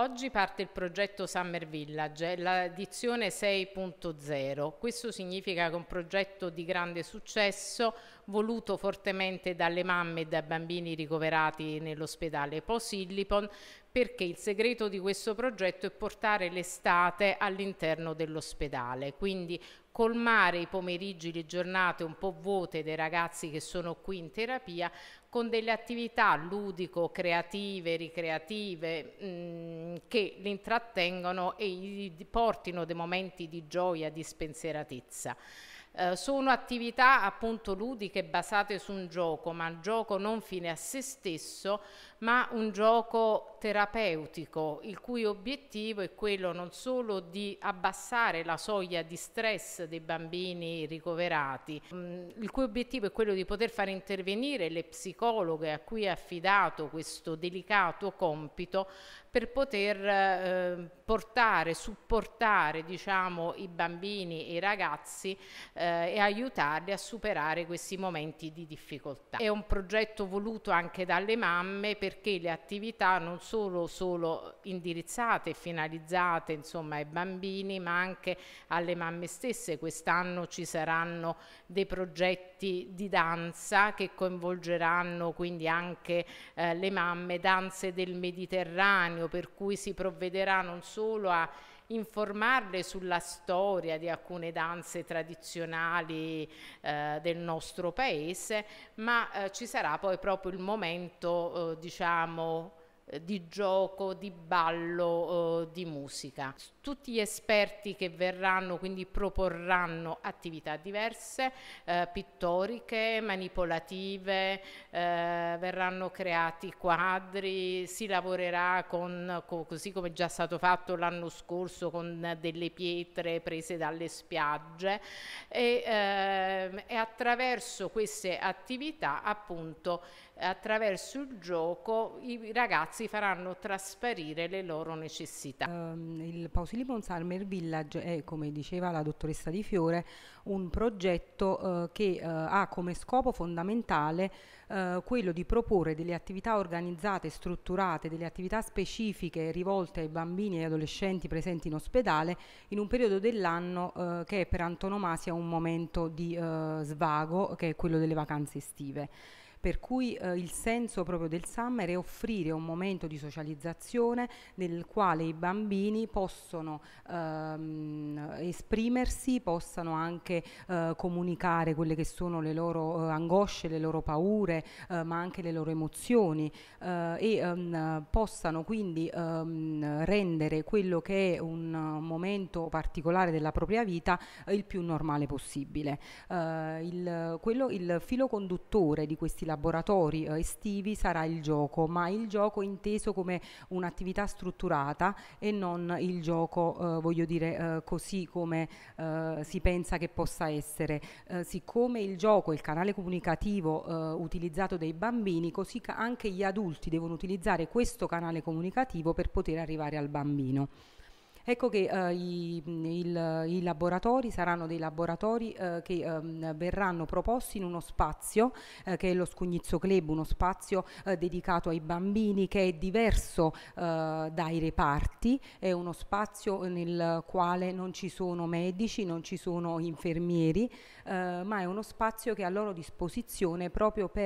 Oggi parte il progetto Summer Village, l'edizione 6.0. Questo significa che è un progetto di grande successo, voluto fortemente dalle mamme e dai bambini ricoverati nell'ospedale Posilipon perché il segreto di questo progetto è portare l'estate all'interno dell'ospedale, quindi colmare i pomeriggi, le giornate un po' vuote dei ragazzi che sono qui in terapia con delle attività ludico, creative, ricreative mh, mm, che li intrattengono e gli portino dei momenti di gioia, di spensieratezza. Eh, sono attività appunto ludiche basate su un gioco, ma un gioco non fine a se stesso, ma un gioco terapeutico, il cui obiettivo è quello non solo di abbassare la soglia di stress dei bambini ricoverati, mm, il cui obiettivo è quello di poter far intervenire le psicologhe a cui è affidato questo delicato compito per poter eh, portare, supportare diciamo, i bambini e i ragazzi eh, e aiutarli a superare questi momenti di difficoltà. È un progetto voluto anche dalle mamme perché le attività non sono solo indirizzate e finalizzate insomma, ai bambini ma anche alle mamme stesse. Quest'anno ci saranno dei progetti di danza che coinvolgeranno quindi anche eh, le mamme, danze del Mediterraneo, estraneo per cui si provvederà non solo a informarle sulla storia di alcune danze tradizionali eh, del nostro paese, ma eh, ci sarà poi proprio il momento, eh, diciamo, eh, di gioco, di ballo, eh, di musica tutti gli esperti che verranno quindi proporranno attività diverse, eh, pittoriche, manipolative, eh, verranno creati quadri, si lavorerà con, co così come già stato fatto l'anno scorso con delle pietre prese dalle spiagge e, eh, e attraverso queste attività appunto attraverso il gioco i ragazzi faranno trasparire le loro necessità. Um, Filippo Salmer Village è, come diceva la dottoressa Di Fiore, un progetto eh, che eh, ha come scopo fondamentale eh, quello di proporre delle attività organizzate, strutturate, delle attività specifiche rivolte ai bambini e adolescenti presenti in ospedale in un periodo dell'anno eh, che è per antonomasia un momento di eh, svago, che è quello delle vacanze estive per cui eh, il senso proprio del summer è offrire un momento di socializzazione nel quale i bambini possono ehm, esprimersi, possano anche eh, comunicare quelle che sono le loro eh, angosce, le loro paure, eh, ma anche le loro emozioni eh, e ehm, possano quindi ehm, rendere quello che è un momento particolare della propria vita eh, il più normale possibile. Il, quello, il filo conduttore di questi laboratori eh, estivi sarà il gioco, ma il gioco inteso come un'attività strutturata e non il gioco, eh, voglio dire, eh, così come eh, si pensa che possa essere. Eh, siccome il gioco è il canale comunicativo eh, utilizzato dai bambini, così anche gli adulti devono utilizzare questo canale comunicativo per poter arrivare al bambino. Ecco che eh, i, il, i, laboratori saranno dei laboratori eh, che ehm, verranno proposti in uno spazio eh, che è lo Scugnizzo Club, uno spazio eh, dedicato ai bambini che è diverso eh, dai reparti, è uno spazio nel quale non ci sono medici, non ci sono infermieri, eh, ma è uno spazio che è a loro disposizione proprio per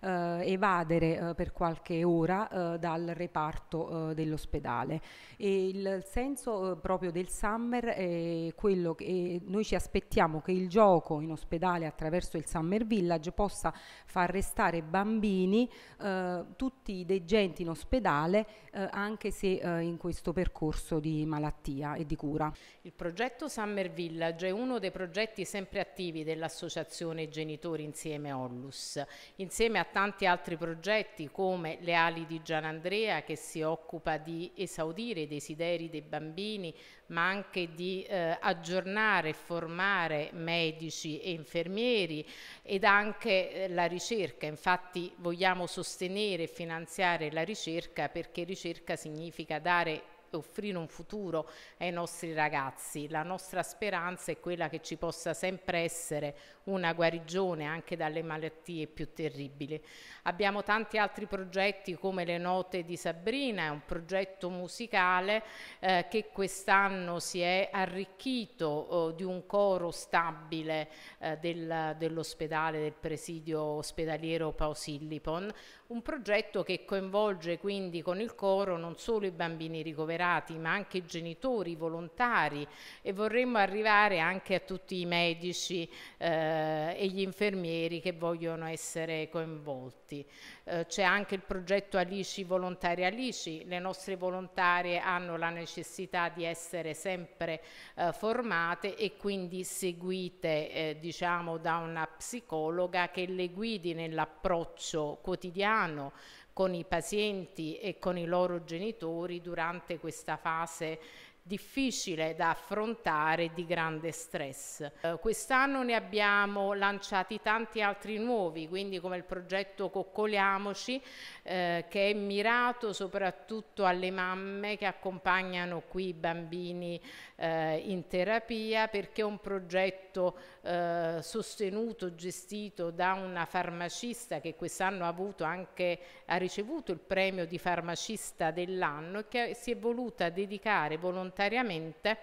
evadere per qualche ora dal reparto dell'ospedale. E il senso eh, proprio del Summer, eh, quello che eh, noi ci aspettiamo che il gioco in ospedale attraverso il Summer Village possa far restare bambini, eh, tutti i degenti in ospedale, eh, anche se eh, in questo percorso di malattia e di cura. Il progetto Summer Village è uno dei progetti sempre attivi dell'Associazione Genitori Insieme Ollus, insieme a tanti altri progetti come Le Ali di Gianandrea che si occupa di esaudire i desideri dei bambini bambini, ma anche di eh, aggiornare e formare medici e infermieri ed anche eh, la ricerca. Infatti vogliamo sostenere e finanziare la ricerca perché ricerca significa dare offrire un futuro ai nostri ragazzi. La nostra speranza è quella che ci possa sempre essere una guarigione anche dalle malattie più terribili. Abbiamo tanti altri progetti come le note di Sabrina, è un progetto musicale eh, che quest'anno si è arricchito eh, di un coro stabile eh, del, dell'ospedale, del presidio ospedaliero Pausillipon, un progetto che coinvolge quindi con il coro non solo i bambini ricoverati, ma anche i genitori, i volontari e vorremmo arrivare anche a tutti i medici eh, e gli infermieri che vogliono essere coinvolti. Eh, C'è anche il progetto Alici Volontari Alici, le nostre volontarie hanno la necessità di essere sempre eh, formate e quindi seguite eh, diciamo da una psicologa che le guidi nell'approccio quotidiano mano con i pazienti e con i loro genitori durante questa fase difficile da affrontare di grande stress. Eh, quest'anno ne abbiamo lanciati tanti altri nuovi, quindi come il progetto Coccoliamoci eh, che è mirato soprattutto alle mamme che accompagnano qui i bambini eh, in terapia perché è un progetto eh, sostenuto, gestito da una farmacista che quest'anno ha, anche, ha ricevuto il premio di farmacista dell'anno e che si è voluta dedicare volontariamente volontariamente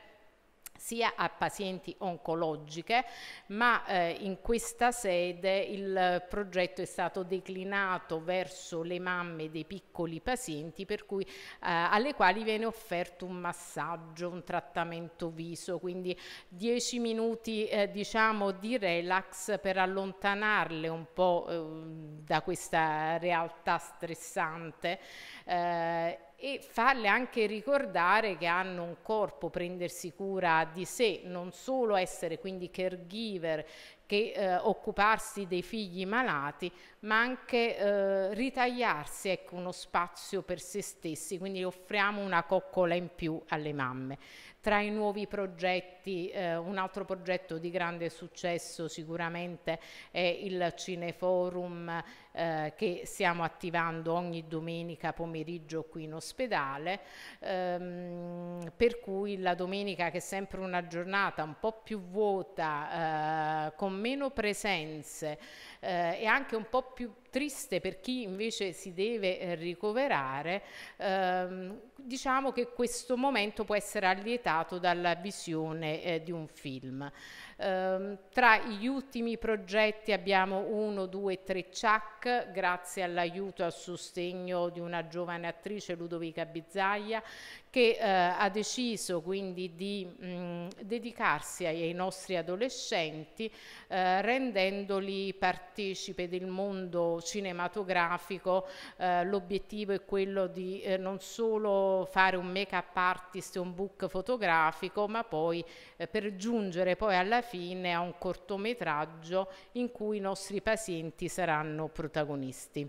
sia a pazienti oncologiche, ma eh, in questa sede il progetto è stato declinato verso le mamme dei piccoli pazienti, per cui, eh, alle quali viene offerto un massaggio, un trattamento viso, quindi 10 minuti eh, diciamo di relax per allontanarle un po' eh, da questa realtà stressante eh, e farle anche ricordare che hanno un corpo, prendersi cura di sé, non solo essere quindi caregiver che eh, occuparsi dei figli malati, ma anche eh, ritagliarsi ecco, uno spazio per se stessi, quindi offriamo una coccola in più alle mamme. Tra i nuovi progetti, eh, un altro progetto di grande successo sicuramente è il Cineforum eh, che stiamo attivando ogni domenica pomeriggio qui in ospedale, ehm, per cui la domenica che è sempre una giornata un po' più vuota, eh, con meno presenze eh, e anche un po' più triste per chi invece si deve eh, ricoverare, ehm, diciamo che questo momento può essere allietato dalla visione eh, di un film. Ehm, tra gli ultimi progetti abbiamo uno, due, tre Ciac, grazie all'aiuto e al sostegno di una giovane attrice Ludovica Bizzaglia che eh, ha deciso quindi di mh, dedicarsi ai, ai, nostri adolescenti eh, rendendoli partecipe del mondo cinematografico eh, l'obiettivo è quello di eh, non solo fare un make up artist un book fotografico ma poi eh, per giungere poi alla fine a un cortometraggio in cui i nostri pazienti saranno protagonisti.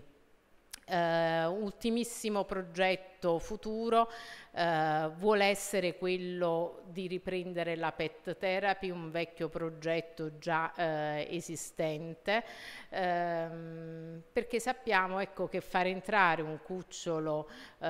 Eh, ultimissimo progetto progetto futuro eh, vuole essere quello di riprendere la pet therapy, un vecchio progetto già eh, esistente, ehm, perché sappiamo ecco, che far entrare un cucciolo eh,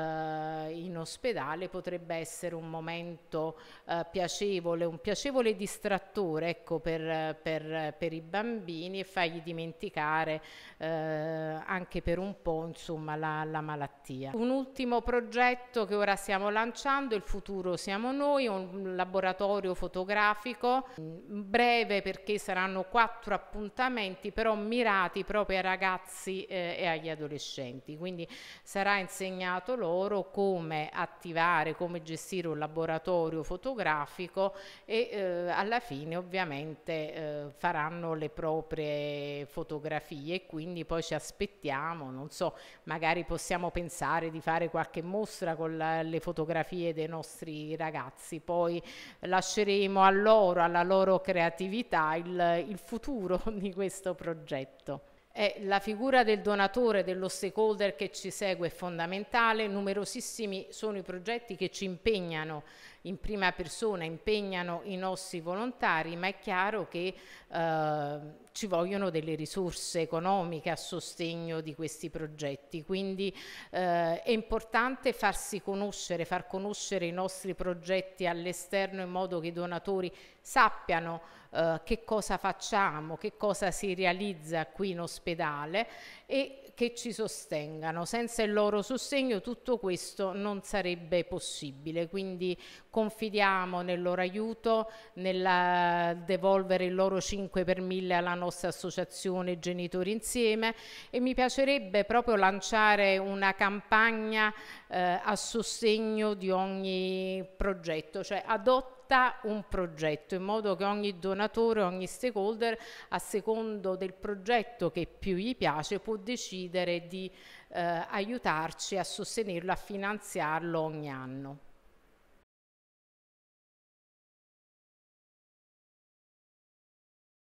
in ospedale potrebbe essere un momento eh, piacevole, un piacevole distrattore ecco, per, per, per, i bambini e fargli dimenticare eh, anche per un po' insomma, la, la malattia malattia. Un ultimo progetto che ora stiamo lanciando, Il futuro siamo noi, un laboratorio fotografico, mm, breve perché saranno quattro appuntamenti, però mirati proprio ai ragazzi eh, e agli adolescenti. Quindi sarà insegnato loro come attivare, come gestire un laboratorio fotografico e eh, alla fine ovviamente eh, faranno le proprie fotografie quindi poi ci aspettiamo, non so, magari possiamo pensare pensare di fare qualche mostra con la, le fotografie dei nostri ragazzi, poi lasceremo a loro, alla loro creatività, il, il futuro di questo progetto. Eh, la figura del donatore, dello stakeholder che ci segue è fondamentale, numerosissimi sono i progetti che ci impegnano in prima persona impegnano i nostri volontari, ma è chiaro che eh, ci vogliono delle risorse economiche a sostegno di questi progetti, quindi eh, è importante farsi conoscere, far conoscere i nostri progetti all'esterno in modo che i donatori sappiano eh, che cosa facciamo, che cosa si realizza qui in ospedale e che ci sostengano. Senza il loro sostegno tutto questo non sarebbe possibile, quindi confidiamo nel loro aiuto, nel eh, devolvere il loro 5 per 1000 alla nostra associazione Genitori Insieme e mi piacerebbe proprio lanciare una campagna eh, a sostegno di ogni progetto, cioè adotta un progetto in modo che ogni donatore, ogni stakeholder a secondo del progetto che più gli piace può decidere decidere di eh, aiutarci a sostenerlo, a finanziarlo ogni anno.